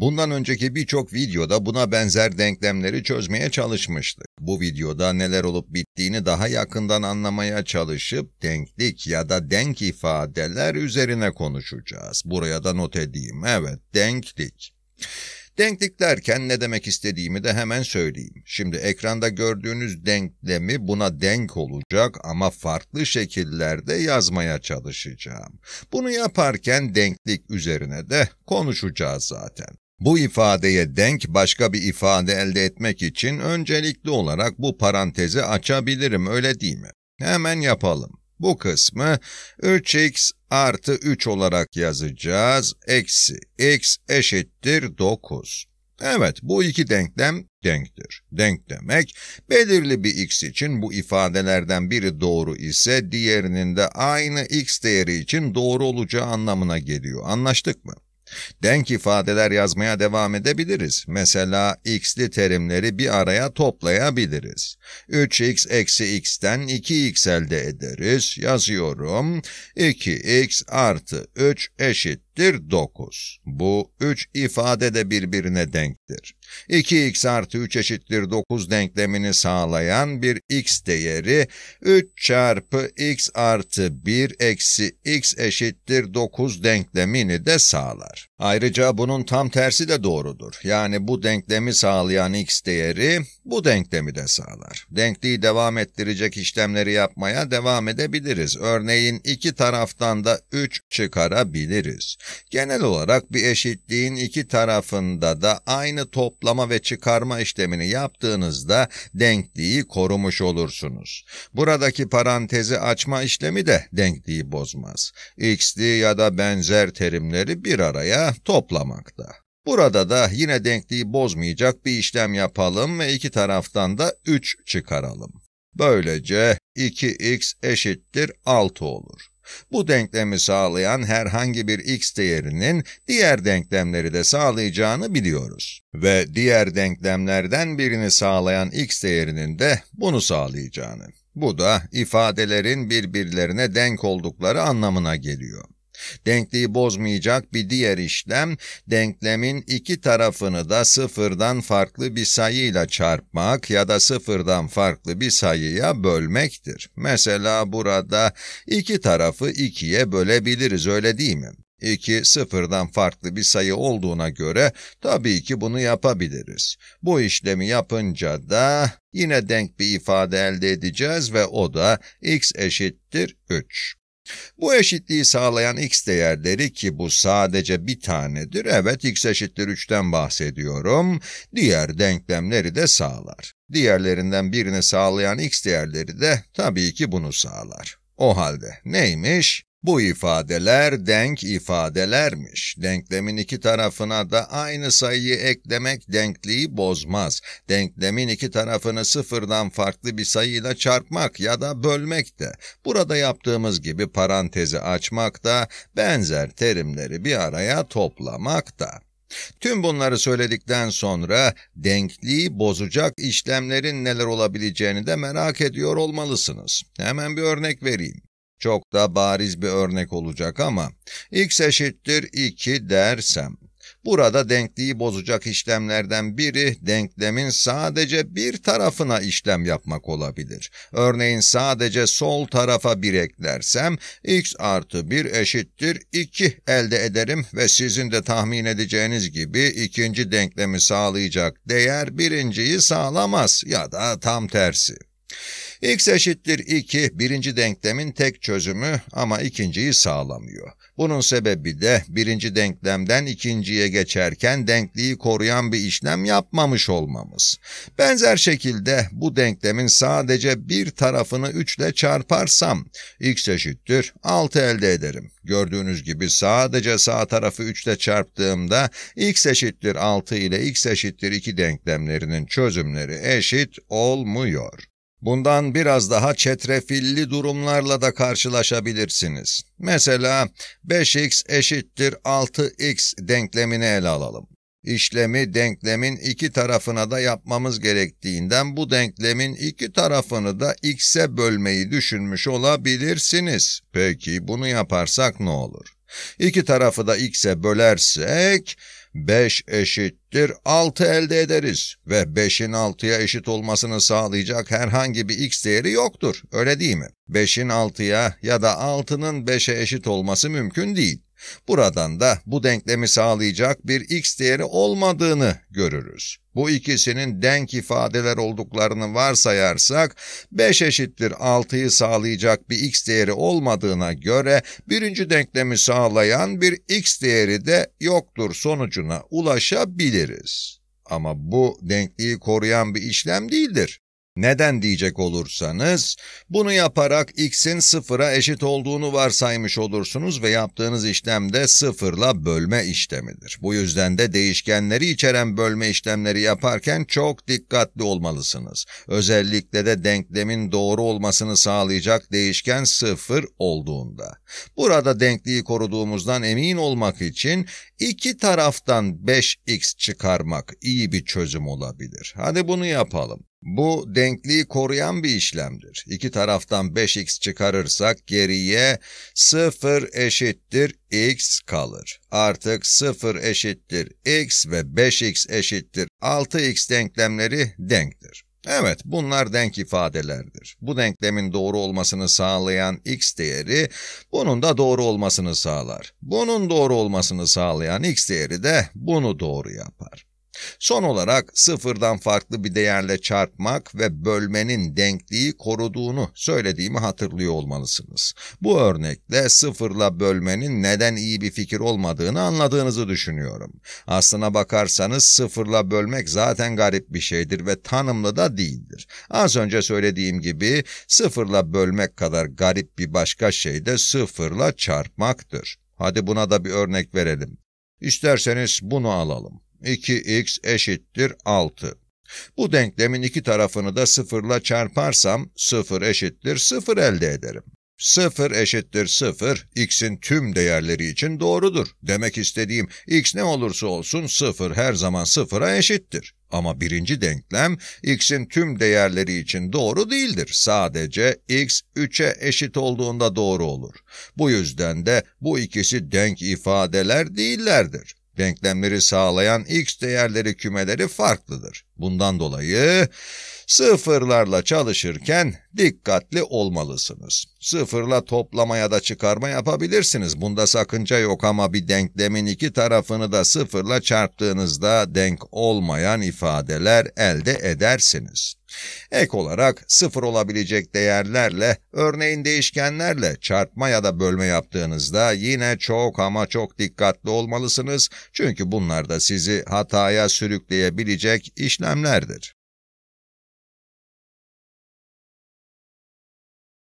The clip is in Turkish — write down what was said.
Bundan önceki birçok videoda buna benzer denklemleri çözmeye çalışmıştık. Bu videoda neler olup bittiğini daha yakından anlamaya çalışıp denklik ya da denk ifadeler üzerine konuşacağız. Buraya da not edeyim. Evet, denklik. Denklik derken ne demek istediğimi de hemen söyleyeyim. Şimdi ekranda gördüğünüz denklemi buna denk olacak ama farklı şekillerde yazmaya çalışacağım. Bunu yaparken denklik üzerine de konuşacağız zaten. Bu ifadeye denk başka bir ifade elde etmek için öncelikli olarak bu parantezi açabilirim öyle değil mi? Hemen yapalım. Bu kısmı 3x artı 3 olarak yazacağız. Eksi x eşittir 9. Evet bu iki denklem denktir. Denk demek belirli bir x için bu ifadelerden biri doğru ise diğerinin de aynı x değeri için doğru olacağı anlamına geliyor. Anlaştık mı? Denk ifadeler yazmaya devam edebiliriz. Mesela x'li terimleri bir araya toplayabiliriz. 3x eksi x'ten 2x elde ederiz. Yazıyorum. 2x artı 3 eşit eşittir 9. Bu 3 ifade de birbirine denktir. 2x artı 3 eşittir 9 denklemini sağlayan bir x değeri 3 çarpı x artı 1 eksi x eşittir 9 denklemini de sağlar. Ayrıca bunun tam tersi de doğrudur. Yani bu denklemi sağlayan x değeri bu denklemi de sağlar. Denkliği devam ettirecek işlemleri yapmaya devam edebiliriz. Örneğin iki taraftan da 3 çıkarabiliriz. Genel olarak bir eşitliğin iki tarafında da aynı toplama ve çıkarma işlemini yaptığınızda denkliği korumuş olursunuz. Buradaki parantezi açma işlemi de denkliği bozmaz. X'li ya da benzer terimleri bir araya toplamakta. Burada da yine denkliği bozmayacak bir işlem yapalım ve iki taraftan da 3 çıkaralım. Böylece 2x eşittir 6 olur. Bu denklemi sağlayan herhangi bir x değerinin diğer denklemleri de sağlayacağını biliyoruz. Ve diğer denklemlerden birini sağlayan x değerinin de bunu sağlayacağını. Bu da ifadelerin birbirlerine denk oldukları anlamına geliyor. Denkliği bozmayacak bir diğer işlem, denklemin iki tarafını da sıfırdan farklı bir sayıyla çarpmak ya da sıfırdan farklı bir sayıya bölmektir. Mesela burada iki tarafı ikiye bölebiliriz öyle değil mi? 2 sıfırdan farklı bir sayı olduğuna göre tabii ki bunu yapabiliriz. Bu işlemi yapınca da yine denk bir ifade elde edeceğiz ve o da x eşittir 3. Bu eşitliği sağlayan x değerleri ki bu sadece bir tanedir, evet x eşittir 3'ten bahsediyorum, diğer denklemleri de sağlar. Diğerlerinden birini sağlayan x değerleri de tabii ki bunu sağlar. O halde neymiş? Bu ifadeler denk ifadelermiş. Denklemin iki tarafına da aynı sayıyı eklemek denkliği bozmaz. Denklemin iki tarafını sıfırdan farklı bir sayıyla çarpmak ya da bölmek de. Burada yaptığımız gibi parantezi açmak da, benzer terimleri bir araya toplamak da. Tüm bunları söyledikten sonra denkliği bozacak işlemlerin neler olabileceğini de merak ediyor olmalısınız. Hemen bir örnek vereyim. Çok da bariz bir örnek olacak ama x eşittir 2 dersem Burada denkliği bozacak işlemlerden biri denklemin sadece bir tarafına işlem yapmak olabilir. Örneğin sadece sol tarafa 1 eklersem x artı 1 eşittir 2 elde ederim ve sizin de tahmin edeceğiniz gibi ikinci denklemi sağlayacak değer birinciyi sağlamaz ya da tam tersi. X eşittir 2 birinci denklemin tek çözümü ama ikinciyi sağlamıyor. Bunun sebebi de birinci denklemden ikinciye geçerken denkliği koruyan bir işlem yapmamış olmamız. Benzer şekilde bu denklemin sadece bir tarafını 3 ile çarparsam x eşittir 6 elde ederim. Gördüğünüz gibi sadece sağ tarafı 3 ile çarptığımda x eşittir 6 ile x eşittir 2 denklemlerinin çözümleri eşit olmuyor. Bundan biraz daha çetrefilli durumlarla da karşılaşabilirsiniz. Mesela 5x eşittir 6x denklemini ele alalım. İşlemi denklemin iki tarafına da yapmamız gerektiğinden bu denklemin iki tarafını da x'e bölmeyi düşünmüş olabilirsiniz. Peki bunu yaparsak ne olur? İki tarafı da x'e bölersek 5 eşittir 6 elde ederiz ve 5'in 6'ya eşit olmasını sağlayacak herhangi bir x değeri yoktur, öyle değil mi? 5'in 6'ya ya da 6'nın 5'e eşit olması mümkün değil. Buradan da bu denklemi sağlayacak bir x değeri olmadığını görürüz. Bu ikisinin denk ifadeler olduklarını varsayarsak 5 eşittir 6'yı sağlayacak bir x değeri olmadığına göre birinci denklemi sağlayan bir x değeri de yoktur sonucuna ulaşabiliriz. Ama bu denkliği koruyan bir işlem değildir. Neden diyecek olursanız, bunu yaparak x'in sıfıra eşit olduğunu varsaymış olursunuz ve yaptığınız işlem de sıfırla bölme işlemidir. Bu yüzden de değişkenleri içeren bölme işlemleri yaparken çok dikkatli olmalısınız. Özellikle de denklemin doğru olmasını sağlayacak değişken sıfır olduğunda. Burada denkliği koruduğumuzdan emin olmak için iki taraftan 5x çıkarmak iyi bir çözüm olabilir. Hadi bunu yapalım. Bu denkliği koruyan bir işlemdir. İki taraftan 5x çıkarırsak geriye 0 eşittir x kalır. Artık 0 eşittir x ve 5x eşittir 6x denklemleri denktir. Evet bunlar denk ifadelerdir. Bu denklemin doğru olmasını sağlayan x değeri bunun da doğru olmasını sağlar. Bunun doğru olmasını sağlayan x değeri de bunu doğru yapar. Son olarak sıfırdan farklı bir değerle çarpmak ve bölmenin denkliği koruduğunu söylediğimi hatırlıyor olmalısınız. Bu örnekte sıfırla bölmenin neden iyi bir fikir olmadığını anladığınızı düşünüyorum. Aslına bakarsanız sıfırla bölmek zaten garip bir şeydir ve tanımlı da değildir. Az önce söylediğim gibi sıfırla bölmek kadar garip bir başka şey de sıfırla çarpmaktır. Hadi buna da bir örnek verelim. İsterseniz bunu alalım. 2x eşittir 6. Bu denklemin iki tarafını da sıfırla çarparsam 0 eşittir 0 elde ederim. 0 eşittir 0, x'in tüm değerleri için doğrudur. Demek istediğim x ne olursa olsun 0 her zaman 0'a eşittir. Ama birinci denklem x'in tüm değerleri için doğru değildir. Sadece x 3'e eşit olduğunda doğru olur. Bu yüzden de bu ikisi denk ifadeler değillerdir. Denklemleri sağlayan x değerleri kümeleri farklıdır. Bundan dolayı sıfırlarla çalışırken dikkatli olmalısınız. Sıfırla toplama ya da çıkarma yapabilirsiniz. Bunda sakınca yok ama bir denklemin iki tarafını da sıfırla çarptığınızda denk olmayan ifadeler elde edersiniz. Ek olarak sıfır olabilecek değerlerle, örneğin değişkenlerle çarpma ya da bölme yaptığınızda yine çok ama çok dikkatli olmalısınız. Çünkü bunlar da sizi hataya sürükleyebilecek işlem eylemlerdir.